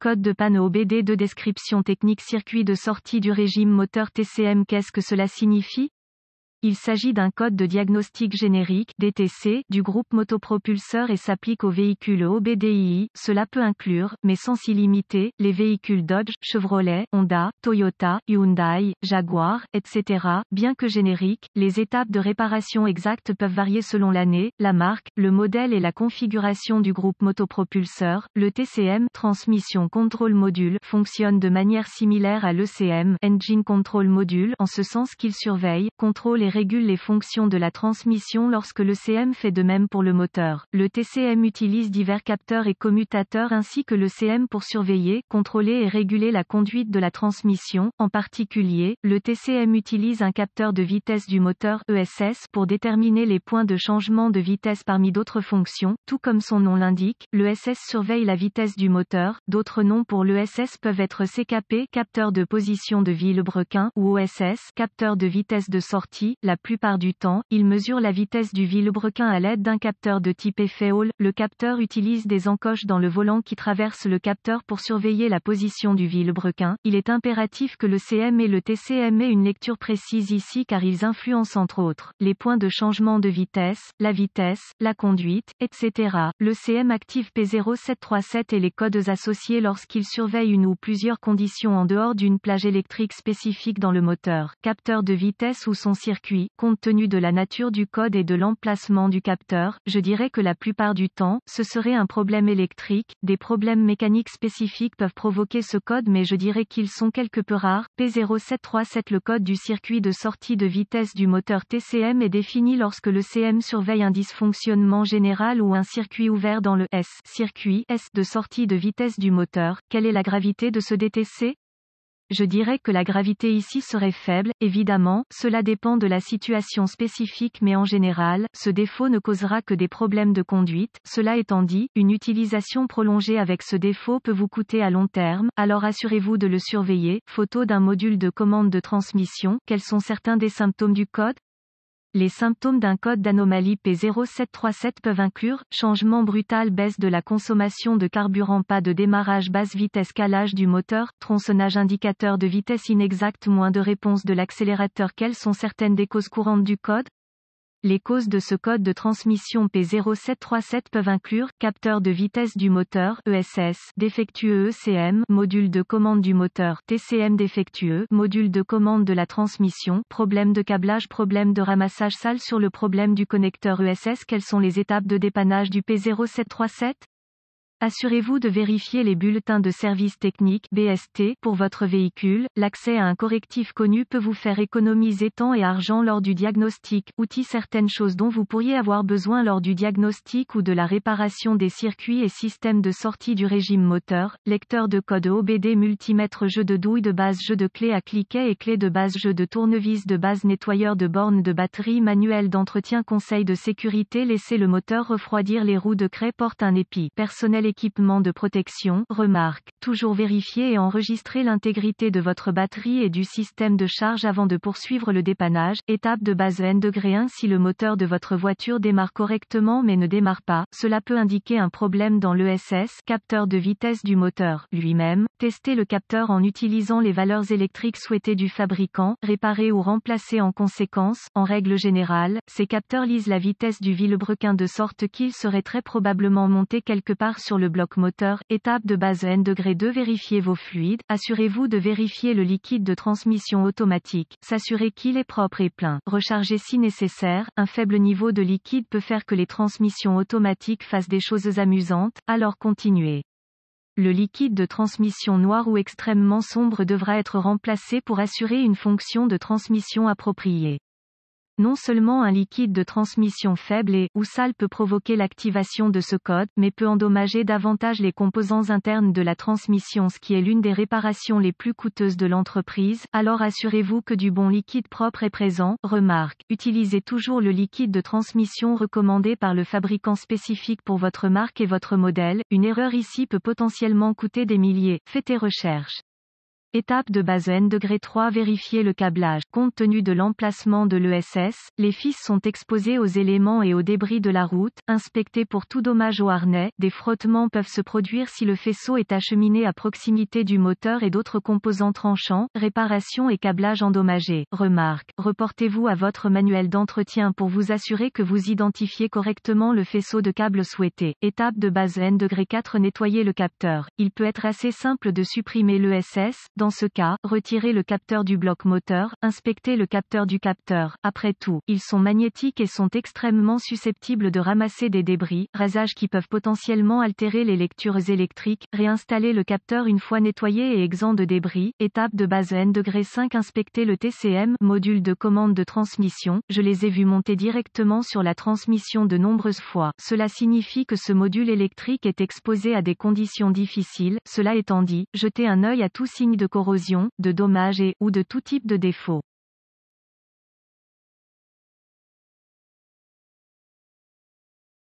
Code de panneau BD2 Description technique Circuit de sortie du régime moteur TCM Qu'est-ce que cela signifie il s'agit d'un code de diagnostic générique DTC du groupe motopropulseur et s'applique aux véhicules OBDII. Cela peut inclure, mais sans s'y limiter, les véhicules Dodge, Chevrolet, Honda, Toyota, Hyundai, Jaguar, etc. Bien que générique, les étapes de réparation exactes peuvent varier selon l'année, la marque, le modèle et la configuration du groupe motopropulseur. Le TCM Transmission Control Module fonctionne de manière similaire à l'ECM Engine Control Module en ce sens qu'il surveille, contrôle et régule les fonctions de la transmission lorsque le CM fait de même pour le moteur. Le TCM utilise divers capteurs et commutateurs ainsi que le CM pour surveiller, contrôler et réguler la conduite de la transmission. En particulier, le TCM utilise un capteur de vitesse du moteur ESS pour déterminer les points de changement de vitesse parmi d'autres fonctions. Tout comme son nom l'indique, l'ESS e surveille la vitesse du moteur. D'autres noms pour l'ESS e peuvent être CKP, capteur de position de vie brequin, ou OSS, capteur de vitesse de sortie, la plupart du temps, il mesure la vitesse du vilebrequin à l'aide d'un capteur de type effet Hall. Le capteur utilise des encoches dans le volant qui traversent le capteur pour surveiller la position du vilebrequin. Il est impératif que le CM et le TCM aient une lecture précise ici car ils influencent entre autres les points de changement de vitesse, la vitesse, la conduite, etc. Le CM active P0737 et les codes associés lorsqu'il surveille une ou plusieurs conditions en dehors d'une plage électrique spécifique dans le moteur, capteur de vitesse ou son circuit compte tenu de la nature du code et de l'emplacement du capteur, je dirais que la plupart du temps, ce serait un problème électrique, des problèmes mécaniques spécifiques peuvent provoquer ce code mais je dirais qu'ils sont quelque peu rares. P0737 Le code du circuit de sortie de vitesse du moteur TCM est défini lorsque le CM surveille un dysfonctionnement général ou un circuit ouvert dans le S circuit S de sortie de vitesse du moteur. Quelle est la gravité de ce DTC je dirais que la gravité ici serait faible, évidemment, cela dépend de la situation spécifique mais en général, ce défaut ne causera que des problèmes de conduite, cela étant dit, une utilisation prolongée avec ce défaut peut vous coûter à long terme, alors assurez-vous de le surveiller, photo d'un module de commande de transmission, quels sont certains des symptômes du code les symptômes d'un code d'anomalie P0737 peuvent inclure changement brutal, baisse de la consommation de carburant, pas de démarrage, basse vitesse, calage du moteur, tronçonnage, indicateur de vitesse inexact, moins de réponse de l'accélérateur. Quelles sont certaines des causes courantes du code les causes de ce code de transmission P0737 peuvent inclure capteur de vitesse du moteur ESS, défectueux ECM, module de commande du moteur TCM défectueux, module de commande de la transmission, problème de câblage, problème de ramassage sale sur le problème du connecteur ESS. Quelles sont les étapes de dépannage du P0737 Assurez-vous de vérifier les bulletins de service technique BST pour votre véhicule. L'accès à un correctif connu peut vous faire économiser temps et argent lors du diagnostic. Outils certaines choses dont vous pourriez avoir besoin lors du diagnostic ou de la réparation des circuits et systèmes de sortie du régime moteur. Lecteur de code OBD multimètre jeu de douille de base jeu de clés à cliquet et clés de base jeu de tournevis de base nettoyeur de bornes de batterie manuel d'entretien conseil de sécurité laissez le moteur refroidir les roues de craie porte un épi personnel Équipement de protection, remarque toujours vérifier et enregistrer l'intégrité de votre batterie et du système de charge avant de poursuivre le dépannage. Étape de base N degré 1 Si le moteur de votre voiture démarre correctement mais ne démarre pas, cela peut indiquer un problème dans l'ESS, capteur de vitesse du moteur lui-même. tester le capteur en utilisant les valeurs électriques souhaitées du fabricant, réparer ou remplacer en conséquence. En règle générale, ces capteurs lisent la vitesse du vilebrequin de sorte qu'il serait très probablement monté quelque part sur le bloc moteur. Étape de base N degré de vérifier vos fluides, assurez-vous de vérifier le liquide de transmission automatique, s'assurer qu'il est propre et plein, rechargez si nécessaire, un faible niveau de liquide peut faire que les transmissions automatiques fassent des choses amusantes, alors continuez. Le liquide de transmission noir ou extrêmement sombre devra être remplacé pour assurer une fonction de transmission appropriée. Non seulement un liquide de transmission faible et ou sale peut provoquer l'activation de ce code, mais peut endommager davantage les composants internes de la transmission ce qui est l'une des réparations les plus coûteuses de l'entreprise, alors assurez-vous que du bon liquide propre est présent. Remarque, utilisez toujours le liquide de transmission recommandé par le fabricant spécifique pour votre marque et votre modèle, une erreur ici peut potentiellement coûter des milliers. Faites tes recherches. Étape de N degré 3 Vérifier le câblage. Compte tenu de l'emplacement de l'ESS, les fils sont exposés aux éléments et aux débris de la route, inspectés pour tout dommage au harnais. Des frottements peuvent se produire si le faisceau est acheminé à proximité du moteur et d'autres composants tranchants, réparation et câblage endommagé. Remarque. Reportez-vous à votre manuel d'entretien pour vous assurer que vous identifiez correctement le faisceau de câble souhaité. Étape de N degré 4 Nettoyer le capteur. Il peut être assez simple de supprimer l'ESS ce cas, retirez le capteur du bloc moteur, inspectez le capteur du capteur. Après tout, ils sont magnétiques et sont extrêmement susceptibles de ramasser des débris, rasages qui peuvent potentiellement altérer les lectures électriques. Réinstallez le capteur une fois nettoyé et exempt de débris. Étape de base N degré 5 Inspectez le TCM, module de commande de transmission. Je les ai vus monter directement sur la transmission de nombreuses fois. Cela signifie que ce module électrique est exposé à des conditions difficiles. Cela étant dit, jetez un œil à tout signe de corrosion, de dommages et ou de tout type de défauts.